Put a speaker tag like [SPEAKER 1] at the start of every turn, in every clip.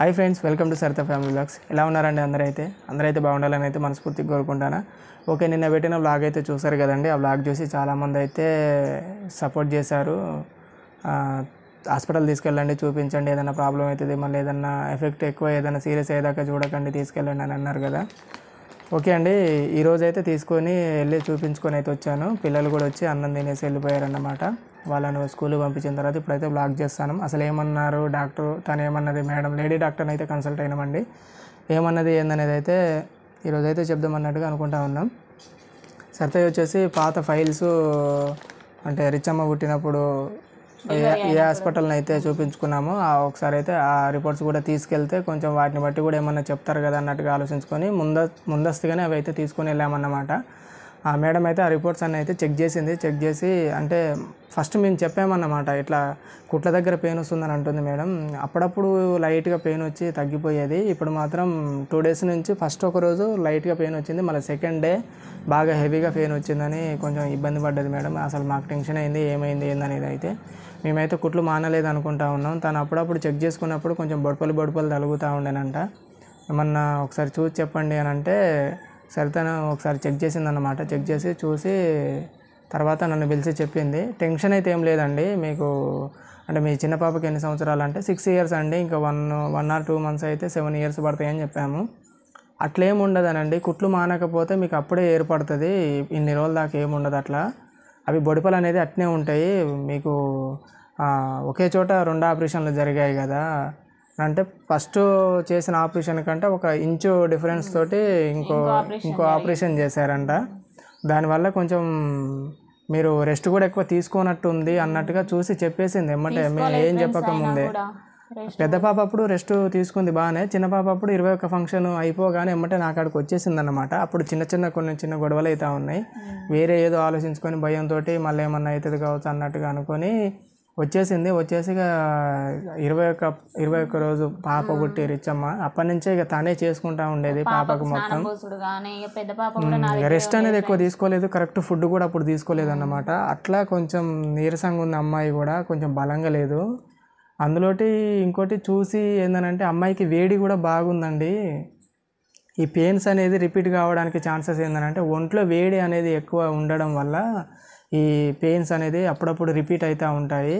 [SPEAKER 1] hi friends welcome to Saritha family vlogs ఎలా ఉన్నారండి అందరైతే అందరైతే బాగుండాలని అయితే మనస్ఫూర్తిగా కోరుకుంటాను ఓకే నిన్న పెట్టిన బ్లాగ్ అయితే చూసారు కదండి ఆ బ్లాగ్ చూసి చాలామంది అయితే సపోర్ట్ చేశారు హాస్పిటల్ తీసుకెళ్ళండి చూపించండి ఏదైనా ప్రాబ్లం అవుతుంది మళ్ళీ ఏదన్నా ఎఫెక్ట్ ఎక్కువ ఏదైనా సీరియస్ అయ్యేదాకా చూడకండి తీసుకెళ్ళండి అని అన్నారు కదా ఓకే అండి ఈరోజైతే తీసుకొని వెళ్ళి చూపించుకొని అయితే వచ్చాను పిల్లలు కూడా వచ్చి అన్నం తినేసి వెళ్ళిపోయారన్నమాట వాళ్ళను స్కూల్కి పంపించిన తర్వాత ఇప్పుడైతే బ్లాక్ చేస్తాను అసలు ఏమన్నారు డాక్టర్ తను ఏమన్నది మేడం లేడీ డాక్టర్ని అయితే కన్సల్ట్ అయినామండి ఏమన్నది ఏందనేది అయితే ఈరోజు అయితే చెప్దామన్నట్టుగా అనుకుంటా ఉన్నాం సర్తయ్య వచ్చేసి పాత ఫైల్స్ అంటే రిచమ్మ పుట్టినప్పుడు ఏ హాస్పిటల్ని అయితే చూపించుకున్నామో ఒకసారి అయితే ఆ రిపోర్ట్స్ కూడా తీసుకెళ్తే కొంచెం వాటిని బట్టి కూడా ఏమన్నా చెప్తారు కదా అన్నట్టుగా ఆలోచించుకొని ముంద ముందస్తుగానే అవి అయితే తీసుకొని వెళ్ళామన్నమాట ఆ మేడం అయితే ఆ రిపోర్ట్స్ అన్నీ అయితే చెక్ చేసింది చెక్ చేసి అంటే ఫస్ట్ మేము చెప్పామన్నమాట ఇట్లా కుట్ల దగ్గర పెయిన్ వస్తుందని అంటుంది మేడం అప్పుడప్పుడు లైట్గా పెయిన్ వచ్చి తగ్గిపోయేది ఇప్పుడు మాత్రం టూ డేస్ నుంచి ఫస్ట్ ఒక రోజు లైట్గా పెయిన్ వచ్చింది మళ్ళీ సెకండ్ డే బాగా హెవీగా పెయిన్ వచ్చిందని కొంచెం ఇబ్బంది పడ్డది మేడం అసలు మాకు టెన్షన్ అయింది ఏమైంది ఏందనేది అయితే మేమైతే కుట్లు మానలేదు అనుకుంటా ఉన్నాం తను అప్పుడప్పుడు చెక్ చేసుకున్నప్పుడు కొంచెం బొడపలు బొడపలు తలుగుతూ ఉండేనంట ఏమన్నా ఒకసారి చూసి చెప్పండి అని అంటే సరితను ఒకసారి చెక్ చేసిందన్నమాట చెక్ చేసి చూసి తర్వాత నన్ను పిలిచి చెప్పింది టెన్షన్ అయితే ఏం లేదండి మీకు అంటే మీ చిన్న పాపకి ఎన్ని సంవత్సరాలు అంటే సిక్స్ ఇయర్స్ అండి ఇంకా one one or two months అయితే సెవెన్ ఇయర్స్ పడతాయని చెప్పాము అట్లేం ఉండదనండి కుట్లు మానకపోతే మీకు అప్పుడే ఏర్పడుతుంది ఇన్ని రోజుల దాకా ఏముండదు అట్లా అవి బొడిపలు అనేది అట్నే ఉంటాయి మీకు ఒకే చోట రెండు ఆపరేషన్లు జరిగాయి కదా అంటే ఫస్ట్ చేసిన ఆపరేషన్ కంటే ఒక ఇంచు డిఫరెన్స్ తోటి ఇంకో ఇంకో ఆపరేషన్ చేశారంట దానివల్ల కొంచెం మీరు రెస్ట్ కూడా ఎక్కువ తీసుకున్నట్టు ఉంది అన్నట్టుగా చూసి చెప్పేసింది ఏమంటే మేము ఏం చెప్పక ముందే పెద్ద పాప అప్పుడు రెస్ట్ తీసుకుంది బాగానే చిన్న పాప అప్పుడు ఇరవై ఒక్క ఫంక్షన్ అయిపోగానే ఎమ్మటే నాకు అక్కడికి వచ్చేసింది అనమాట అప్పుడు చిన్న చిన్న కొన్ని చిన్న గొడవలు అయితే ఉన్నాయి వేరే ఏదో ఆలోచించుకొని భయంతో మళ్ళీ ఏమన్నా అవుతుంది కావచ్చు అన్నట్టుగా అనుకొని వచ్చేసింది వచ్చేసి ఇక ఇరవై ఒక్క ఇరవై ఒక్క రోజు పాప పుట్టి రిచ్చమ్మ అప్పటి నుంచే ఇక తానే చేసుకుంటా ఉండేది పాపకు మొత్తం
[SPEAKER 2] రెస్ట్ అనేది ఎక్కువ
[SPEAKER 1] తీసుకోలేదు కరెక్ట్ ఫుడ్ కూడా అప్పుడు తీసుకోలేదు అన్నమాట అట్లా కొంచెం నీరసంగా ఉంది అమ్మాయి కూడా కొంచెం బలంగా లేదు అందులోటి ఇంకోటి చూసి ఏంటంటే అమ్మాయికి వేడి కూడా బాగుందండి ఈ పెయిన్స్ అనేది రిపీట్ కావడానికి ఛాన్సెస్ ఏంటంటే ఒంట్లో వేడి అనేది ఎక్కువ ఉండడం వల్ల ఈ పెయిన్స్ అనేది అప్పుడప్పుడు రిపీట్ అవుతూ ఉంటాయి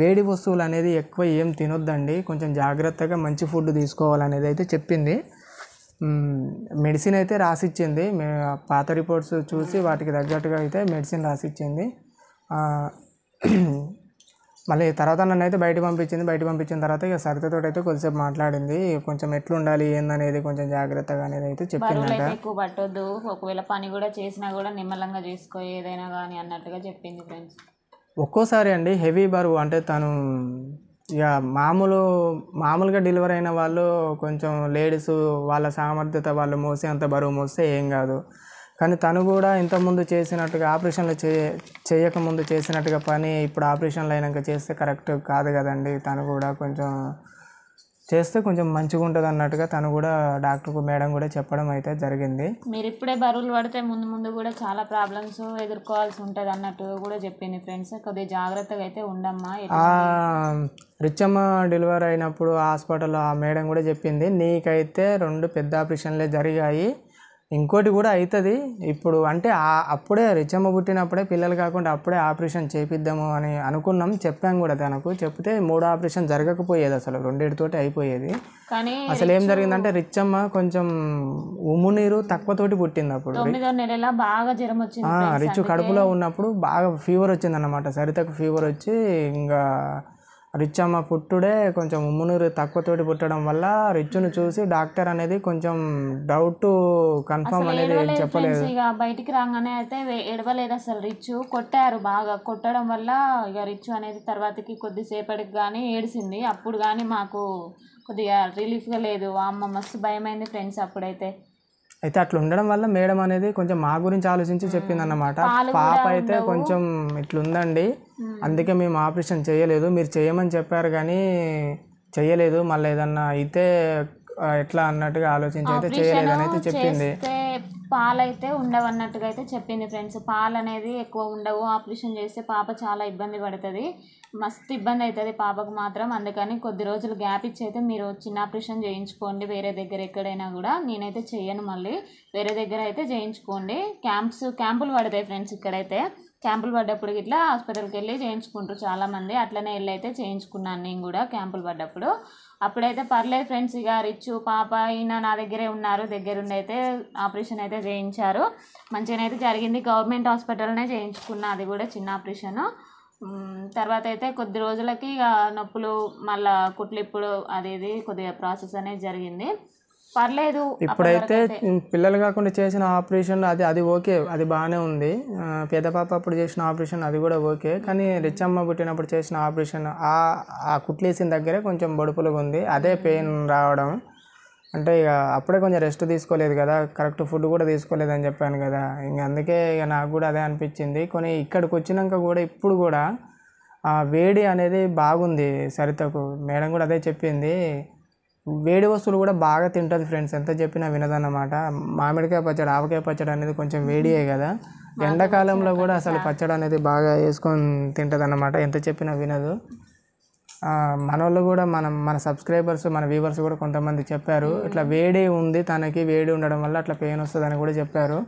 [SPEAKER 1] వేడి వస్తువులు అనేది ఎక్కువ ఏం తినొద్దండి కొంచెం జాగ్రత్తగా మంచి ఫుడ్ తీసుకోవాలనేది అయితే చెప్పింది మెడిసిన్ అయితే రాసిచ్చింది పాత రిపోర్ట్స్ చూసి వాటికి తగ్గట్టుగా అయితే మెడిసిన్ రాసిచ్చింది మళ్ళీ తర్వాత నన్ను అయితే బయట పంపించింది బయట పంపించిన తర్వాత ఇక సరితతో అయితే కొద్దిసేపు మాట్లాడింది కొంచెం ఎట్లుండాలి ఉండాలి ఏందనేది కొంచెం జాగ్రత్తగా అనేది అయితే చెప్పింది ఎక్కువ
[SPEAKER 2] పట్టొద్దు ఒకవేళ పని కూడా చేసినా కూడా నిమ్మలంగా చేసుకో ఏదైనా కానీ అన్నట్టుగా చెప్పింది ఫ్రెండ్స్
[SPEAKER 1] ఒక్కోసారి అండి హెవీ బరువు అంటే తను ఇక మామూలు మామూలుగా డెలివరీ అయిన వాళ్ళు కొంచెం లేడీస్ వాళ్ళ సామర్థ్యత వాళ్ళు మోసే అంత బరువు మోస్తే ఏం కాదు కానీ తను కూడా ఇంతకుముందు చేసినట్టుగా ఆపరేషన్లు చే చేయకముందు చేసినట్టుగా పని ఇప్పుడు ఆపరేషన్లు అయినాక చేస్తే కరెక్ట్ కాదు కదండి తను కూడా కొంచెం చేస్తే కొంచెం మంచిగా ఉంటుంది అన్నట్టుగా తను కూడా డాక్టర్కు మేడం కూడా చెప్పడం అయితే జరిగింది
[SPEAKER 2] మీరు ఇప్పుడే బరువులు పడితే ముందు ముందు కూడా చాలా ప్రాబ్లమ్స్ ఎదుర్కోవాల్సి ఉంటుంది అన్నట్టు కూడా చెప్పింది ఫ్రెండ్స్ కొద్దిగా జాగ్రత్తగా అయితే ఉండమ్మా
[SPEAKER 1] రిచమ్మ డెలివరీ అయినప్పుడు హాస్పిటల్లో ఆ మేడం కూడా చెప్పింది నీకైతే రెండు పెద్ద ఆపరేషన్లే జరిగాయి ఇంకోటి కూడా అవుతుంది ఇప్పుడు అంటే అప్పుడే రిచమ్మ పుట్టినప్పుడే పిల్లలు కాకుండా అప్పుడే ఆపరేషన్ చేపిద్దాము అని అనుకున్నాం చెప్పాం కూడా తనకు చెప్తే మూడు ఆపరేషన్ జరగకపోయేది అసలు రెండేటితోటి అయిపోయేది
[SPEAKER 2] కానీ అసలు ఏం జరిగిందంటే
[SPEAKER 1] రిచ్చమ్మ కొంచెం ఉమ్ము నీరు తక్కువతోటి పుట్టింది అప్పుడు
[SPEAKER 2] బాగా రిచ్చు కడుపులో
[SPEAKER 1] ఉన్నప్పుడు బాగా ఫీవర్ వచ్చింది అనమాట సరితకు ఫీవర్ వచ్చి ఇంకా రిచ్చమ్మ పుట్టుడే కొంచెం ఉమ్మునూరు తక్కువతోటి పుట్టడం వల్ల రిచ్చును చూసి డాక్టర్ అనేది కొంచెం డౌట్ కన్ఫర్మ్ అనేది చెప్పలేదు ఇక
[SPEAKER 2] బయటికి రాగానే అయితే ఎడవలేదు అసలు రిచ్ కొట్టారు బాగా కొట్టడం వల్ల ఇక రిచ్ అనేది తర్వాతకి కొద్దిసేపటికి కానీ ఏడిసింది అప్పుడు కానీ మాకు కొద్దిగా రిలీఫ్గా లేదు అమ్మ మస్తు భయమైంది ఫ్రెండ్స్ అప్పుడైతే
[SPEAKER 1] అయితే అట్లా ఉండడం వల్ల మేడం అనేది కొంచెం మా గురించి ఆలోచించి చెప్పింది అన్నమాట పాప అయితే కొంచెం ఇట్లుందండి అందుకే మేము ఆపరేషన్ చేయలేదు మీరు చేయమని చెప్పారు కానీ చేయలేదు మళ్ళీ ఏదన్నా అయితే ఎట్లా అన్నట్టుగా ఆలోచించి అయితే అని అయితే చెప్పింది
[SPEAKER 2] పాలైతే ఉండవు అన్నట్టుగా అయితే చెప్పింది ఫ్రెండ్స్ పాలు అనేది ఎక్కువ ఉండవు ఆపరేషన్ చేస్తే పాప చాలా ఇబ్బంది పడుతుంది మస్తు ఇబ్బంది అవుతుంది పాపకు మాత్రం అందుకని కొద్ది రోజులు గ్యాప్ ఇచ్చి అయితే మీరు చిన్న ఆపరేషన్ చేయించుకోండి వేరే దగ్గర ఎక్కడైనా కూడా నేనైతే చేయను మళ్ళీ వేరే దగ్గర అయితే చేయించుకోండి క్యాంప్స్ క్యాంపులు పడతాయి ఫ్రెండ్స్ ఇక్కడైతే క్యాంపులు పడ్డప్పుడు ఇట్లా హాస్పిటల్కి వెళ్ళి చేయించుకుంటారు చాలామంది అట్లనే వెళ్ళి అయితే చేయించుకున్నాను నేను కూడా క్యాంపులు పడ్డప్పుడు అప్పుడైతే పర్లేదు ఫ్రెండ్స్ ఇక రిచ్చు పాప ఈయన నా దగ్గరే ఉన్నారు దగ్గరుండి అయితే ఆపరేషన్ అయితే చేయించారు మంచిగా అయితే జరిగింది గవర్నమెంట్ హాస్పిటల్నే చేయించుకున్నా అది కూడా చిన్న ఆపరేషను తర్వాత అయితే కొద్ది రోజులకి నొప్పులు మళ్ళా కుట్లిప్పుడు అది ఇది కొద్దిగా ప్రాసెస్ అనేది జరిగింది పర్లేదు ఇప్పుడైతే
[SPEAKER 1] పిల్లలు కాకుండా చేసిన ఆపరేషన్ అది అది ఓకే అది బాగానే ఉంది పేద పాప అప్పుడు చేసిన ఆపరేషన్ అది కూడా ఓకే కానీ రిచ్చమ్మ పుట్టినప్పుడు చేసిన ఆపరేషన్ ఆ ఆ కుట్లేసిన దగ్గరే కొంచెం బడుపులుగా ఉంది అదే పెయిన్ రావడం అంటే ఇక అప్పుడే కొంచెం రెస్ట్ తీసుకోలేదు కదా కరెక్ట్ ఫుడ్ కూడా తీసుకోలేదు అని చెప్పాను కదా ఇంక అందుకే ఇక నాకు కూడా అదే అనిపించింది కొన్ని ఇక్కడికి వచ్చినాక కూడా ఇప్పుడు కూడా వేడి అనేది బాగుంది సరితకు మేడం కూడా అదే చెప్పింది వేడి వస్తువులు కూడా బాగా తింటుంది ఫ్రెండ్స్ ఎంత చెప్పినా వినదన్నమాట మామిడికాయ పచ్చడి ఆవకాయ పచ్చడి అనేది కొంచెం వేడియే కదా
[SPEAKER 2] ఎండాకాలంలో
[SPEAKER 1] కూడా అసలు పచ్చడి అనేది బాగా వేసుకొని తింటుంది అన్నమాట ఎంత చెప్పినా వినదు మన వాళ్ళు కూడా మనం మన సబ్స్క్రైబర్స్ మన వ్యూవర్స్ కూడా కొంతమంది చెప్పారు ఇట్లా వేడి ఉంది తనకి వేడి ఉండడం వల్ల అట్లా పెయిన్ వస్తుందని కూడా చెప్పారు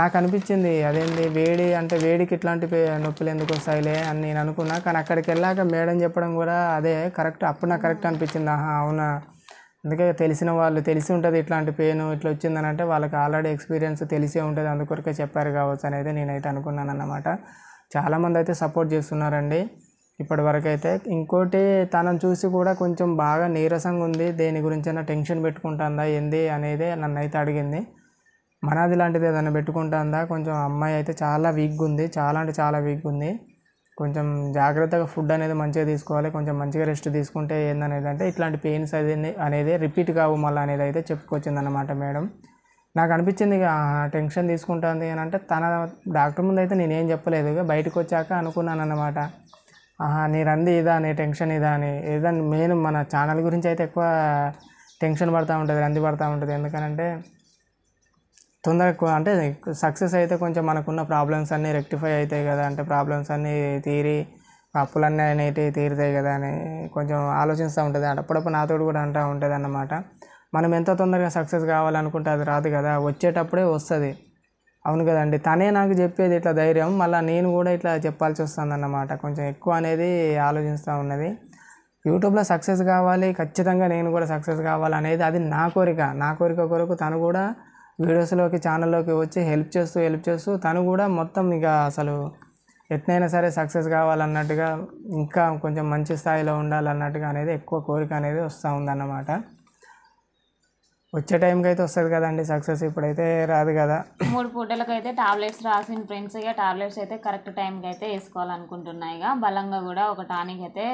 [SPEAKER 1] నాకు అనిపించింది అదేంది వేడి అంటే వేడికి ఇట్లాంటి నొప్పులు ఎందుకు వస్తాయిలే అని నేను అనుకున్నా కానీ అక్కడికి వెళ్ళాక మేడం చెప్పడం కూడా అదే కరెక్ట్ అప్పుడు నాకు కరెక్ట్ అనిపించింది ఆహా అవునా అందుకే తెలిసిన వాళ్ళు తెలిసి ఉంటుంది ఇట్లాంటి పెయిన్ ఇట్లా వచ్చిందని అంటే వాళ్ళకి ఆల్రెడీ ఎక్స్పీరియన్స్ తెలిసే ఉంటుంది అందుకొరకే చెప్పారు కావచ్చు అనేది నేనైతే అనుకున్నాను అన్నమాట చాలామంది అయితే సపోర్ట్ చేస్తున్నారండి వరకు అయితే ఇంకోటి తనను చూసి కూడా కొంచెం బాగా నీరసంగా ఉంది దేని అయినా టెన్షన్ పెట్టుకుంటుందా ఏంది అనేది నన్ను అయితే అడిగింది మనది లాంటిది ఏదైనా పెట్టుకుంటుందా కొంచెం అమ్మాయి అయితే చాలా వీక్గా ఉంది చాలా అంటే చాలా వీక్గా ఉంది కొంచెం జాగ్రత్తగా ఫుడ్ అనేది మంచిగా తీసుకోవాలి కొంచెం మంచిగా రెస్ట్ తీసుకుంటే ఏందనేది అంటే ఇట్లాంటి పెయిన్స్ అది అనేది రిపీట్ కావు మళ్ళీ అనేది అయితే చెప్పుకొచ్చింది అనమాట మేడం నాకు అనిపించింది ఇక టెన్షన్ తీసుకుంటుంది అని అంటే తన డాక్టర్ ముందు అయితే నేనేం చెప్పలేదు బయటకు వచ్చాక అనుకున్నాను అనమాట ఆహా నీ రంది ఇదా నీ టెన్షన్ ఇదా అని ఏదన్నా మెయిన్ మన ఛానల్ గురించి అయితే ఎక్కువ టెన్షన్ పడుతూ ఉంటుంది రంది పడుతూ ఉంటుంది ఎందుకనంటే తొందరగా అంటే సక్సెస్ అయితే కొంచెం మనకున్న ప్రాబ్లమ్స్ అన్నీ రెక్టిఫై అవుతాయి కదా అంటే ప్రాబ్లమ్స్ అన్నీ తీరి అప్పులన్నీ అనేవి తీరుతాయి కదా అని కొంచెం ఆలోచిస్తూ ఉంటుంది అప్పుడప్పుడు నాతోడు కూడా అంటూ ఉంటుంది అన్నమాట మనం ఎంత తొందరగా సక్సెస్ కావాలనుకుంటే అది రాదు కదా వచ్చేటప్పుడే వస్తుంది అవును కదండి తనే నాకు చెప్పేది ఇట్లా ధైర్యం మళ్ళీ నేను కూడా ఇట్లా చెప్పాల్సి వస్తుంది అన్నమాట కొంచెం ఎక్కువ అనేది ఆలోచిస్తూ ఉన్నది యూట్యూబ్లో సక్సెస్ కావాలి ఖచ్చితంగా నేను కూడా సక్సెస్ కావాలనేది అది నా కోరిక నా కోరిక కొరకు తను కూడా వీడియోస్లోకి ఛానల్లోకి వచ్చి హెల్ప్ చేస్తూ హెల్ప్ చేస్తూ తను కూడా మొత్తం ఇక అసలు ఎట్నైనా సరే సక్సెస్ కావాలన్నట్టుగా ఇంకా కొంచెం మంచి స్థాయిలో ఉండాలన్నట్టుగా అనేది ఎక్కువ కోరిక అనేది వస్తూ ఉందన్నమాట వచ్చే టైంకి అయితే వస్తుంది కదండి సక్సెస్ ఇప్పుడైతే రాదు కదా
[SPEAKER 2] మూడు పూటలకు అయితే టాబ్లెట్స్ రాసిన ఫ్రెండ్స్ ఇక టాబ్లెట్స్ అయితే కరెక్ట్ టైంకి అయితే వేసుకోవాలనుకుంటున్నాయి ఇక బలంగా కూడా ఒక టానిక్ అయితే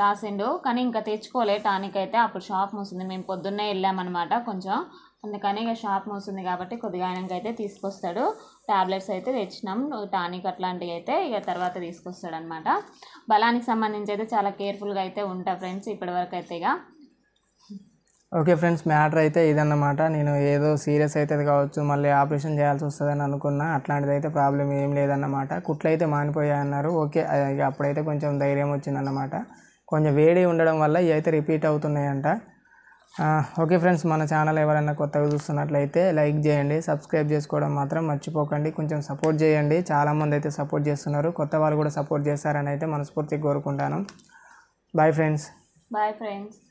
[SPEAKER 2] రాసిండు కానీ ఇంకా తెచ్చుకోలే టానిక్ అయితే అప్పుడు షాప్ మూసింది మేము పొద్దున్నే వెళ్ళామన్నమాట కొంచెం అందుకని ఇక షాప్ మూసింది కాబట్టి కొద్దిగా ఆయనకి అయితే తీసుకొస్తాడు ట్యాబ్లెట్స్ అయితే తెచ్చినాం టానిక్ అట్లాంటివి అయితే ఇక తర్వాత తీసుకొస్తాడు అనమాట బలానికి సంబంధించి అయితే చాలా కేర్ఫుల్గా అయితే ఉంటా ఫ్రెండ్స్ ఇప్పటివరకు అయితే ఇక
[SPEAKER 1] ఓకే ఫ్రెండ్స్ మ్యాటర్ అయితే ఇదన్నమాట నేను ఏదో సీరియస్ అయితే కావచ్చు మళ్ళీ ఆపరేషన్ చేయాల్సి వస్తుందని అనుకున్నా అట్లాంటిది అయితే ప్రాబ్లం ఏం లేదన్నమాట కుట్లు అయితే మానిపోయాయన్నారు ఓకే అప్పుడైతే కొంచెం ధైర్యం వచ్చిందన్నమాట కొంచెం వేడి ఉండడం వల్ల ఇవి అయితే రిపీట్ అవుతున్నాయంట ఓకే ఫ్రెండ్స్ మన ఛానల్ ఎవరైనా కొత్తగా చూస్తున్నట్లయితే లైక్ చేయండి సబ్స్క్రైబ్ చేసుకోవడం మాత్రం మర్చిపోకండి కొంచెం సపోర్ట్ చేయండి చాలామంది అయితే సపోర్ట్ చేస్తున్నారు కొత్త వాళ్ళు కూడా సపోర్ట్ చేస్తారని అయితే మనస్ఫూర్తిగా కోరుకుంటాను బాయ్ ఫ్రెండ్స్
[SPEAKER 2] బాయ్ ఫ్రెండ్స్